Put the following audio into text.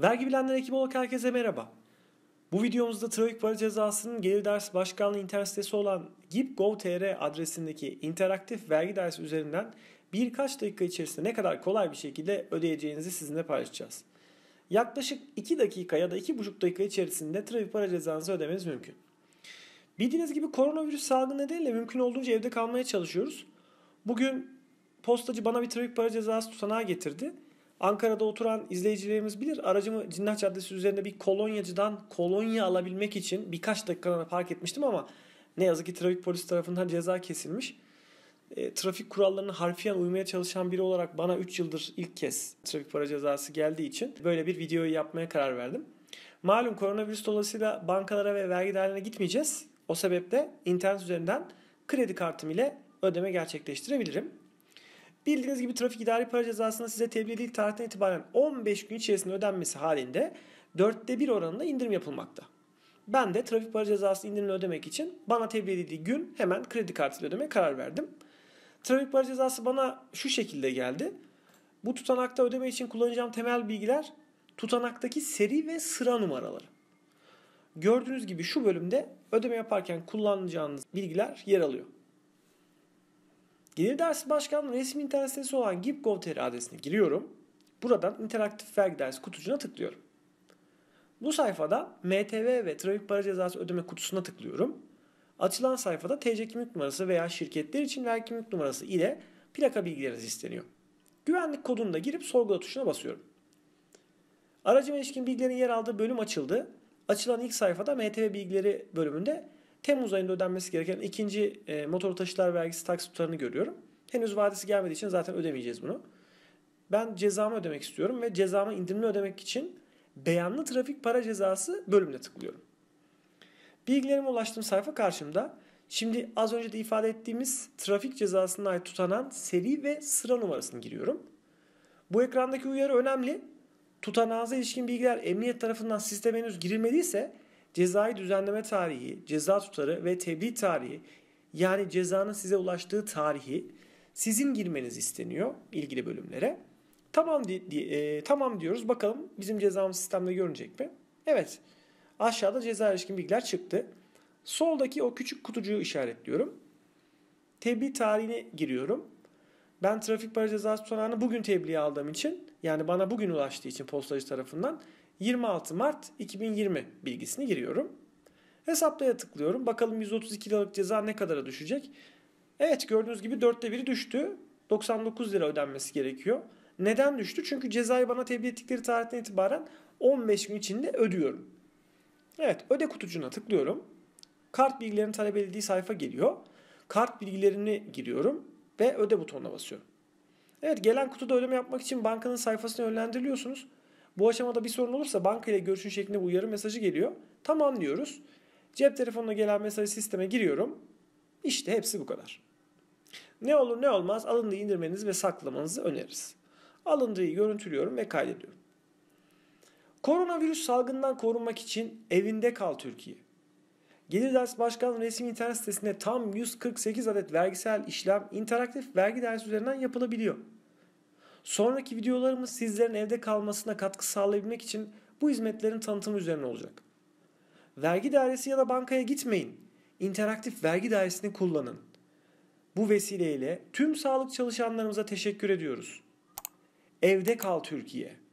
Vergi bilenler ekibi olarak herkese merhaba. Bu videomuzda trafik para cezasının gelir ders başkanlığı internet sitesi olan gip.gov.tr adresindeki interaktif vergi dersi üzerinden birkaç dakika içerisinde ne kadar kolay bir şekilde ödeyeceğinizi sizinle paylaşacağız. Yaklaşık 2 dakika ya da 2,5 dakika içerisinde trafik para cezanızı ödemeniz mümkün. Bildiğiniz gibi koronavirüs salgını nedeniyle mümkün olduğunca evde kalmaya çalışıyoruz. Bugün postacı bana bir trafik para cezası tutanağı getirdi. Ankara'da oturan izleyicilerimiz bilir. Aracımı Cinnah Caddesi üzerinde bir kolonyacıdan kolonya alabilmek için birkaç dakikada park etmiştim ama ne yazık ki trafik polisi tarafından ceza kesilmiş. E, trafik kurallarına harfiyen uymaya çalışan biri olarak bana 3 yıldır ilk kez trafik para cezası geldiği için böyle bir videoyu yapmaya karar verdim. Malum koronavirüs dolayısıyla bankalara ve vergi dairelerine gitmeyeceğiz. O sebeple internet üzerinden kredi kartım ile ödeme gerçekleştirebilirim. Bildiğiniz gibi trafik idari para cezasına size tebliğ edildiği tarihten itibaren 15 gün içerisinde ödenmesi halinde dörtte bir oranında indirim yapılmakta. Ben de trafik para cezası indirimini ödemek için bana tebliğ edildiği gün hemen kredi kartıyla ödemeye karar verdim. Trafik para cezası bana şu şekilde geldi. Bu tutanakta ödeme için kullanacağım temel bilgiler tutanaktaki seri ve sıra numaraları. Gördüğünüz gibi şu bölümde ödeme yaparken kullanacağınız bilgiler yer alıyor. Gelir Dersi Başkanlığı resmi internet sitesi olan gip.gov.tr adresine giriyorum. Buradan interaktif vergi dersi kutucuğuna tıklıyorum. Bu sayfada MTV ve trafik para cezası ödeme kutusuna tıklıyorum. Açılan sayfada TC kimlik numarası veya şirketler için vergi kimlik numarası ile plaka bilgileriniz isteniyor. Güvenlik kodunu da girip sorgula tuşuna basıyorum. Aracıma ilişkin bilgilerin yer aldığı bölüm açıldı. Açılan ilk sayfada MTV bilgileri bölümünde Temmuz ayında ödenmesi gereken ikinci e, motor taşıtlar vergisi taksi tutarını görüyorum. Henüz vadesi gelmediği için zaten ödemeyeceğiz bunu. Ben cezamı ödemek istiyorum ve cezamı indirimli ödemek için beyanlı trafik para cezası bölümüne tıklıyorum. Bilgilerime ulaştığım sayfa karşımda. Şimdi az önce de ifade ettiğimiz trafik cezasına ait tutanan seri ve sıra numarasını giriyorum. Bu ekrandaki uyarı önemli. Tutanağınıza ilişkin bilgiler emniyet tarafından sisteme henüz girilmediyse Cezai düzenleme tarihi, ceza tutarı ve tebliğ tarihi yani cezanın size ulaştığı tarihi sizin girmeniz isteniyor ilgili bölümlere. Tamam di, di, e, tamam diyoruz. Bakalım bizim cezamız sistemde görünecek mi? Evet. Aşağıda ceza ilişkin bilgiler çıktı. Soldaki o küçük kutucuğu işaretliyorum. Tebliğ tarihine giriyorum. Ben trafik para cezası tutanağını bugün tebliğe aldığım için yani bana bugün ulaştığı için postacı tarafından 26 Mart 2020 bilgisini giriyorum. Hesaplaya tıklıyorum. Bakalım 132 liralık ceza ne kadara düşecek? Evet gördüğünüz gibi dörtte biri düştü. 99 lira ödenmesi gerekiyor. Neden düştü? Çünkü cezayı bana tebliğ ettikleri tarihten itibaren 15 gün içinde ödüyorum. Evet öde kutucuğuna tıklıyorum. Kart bilgilerini talep edildiği sayfa geliyor. Kart bilgilerini giriyorum ve öde butonuna basıyorum. Evet gelen kutuda ödeme yapmak için bankanın sayfasına yönlendiriliyorsunuz. Bu aşamada bir sorun olursa banka ile görüşün şeklinde uyarı mesajı geliyor. Tam anlıyoruz. Cep telefonuna gelen mesajı sisteme giriyorum. İşte hepsi bu kadar. Ne olur ne olmaz alındığı indirmenizi ve saklamanızı öneririz. Alındığı görüntülüyorum ve kaydediyorum. Koronavirüs salgından korunmak için evinde kal Türkiye. Gelir Ders Başkanlığı resmi internet sitesinde tam 148 adet vergisel işlem interaktif vergi dersi üzerinden yapılabiliyor. Sonraki videolarımız sizlerin evde kalmasına katkı sağlayabilmek için bu hizmetlerin tanıtımı üzerine olacak. Vergi dairesi ya da bankaya gitmeyin. İnteraktif vergi dairesini kullanın. Bu vesileyle tüm sağlık çalışanlarımıza teşekkür ediyoruz. Evde kal Türkiye.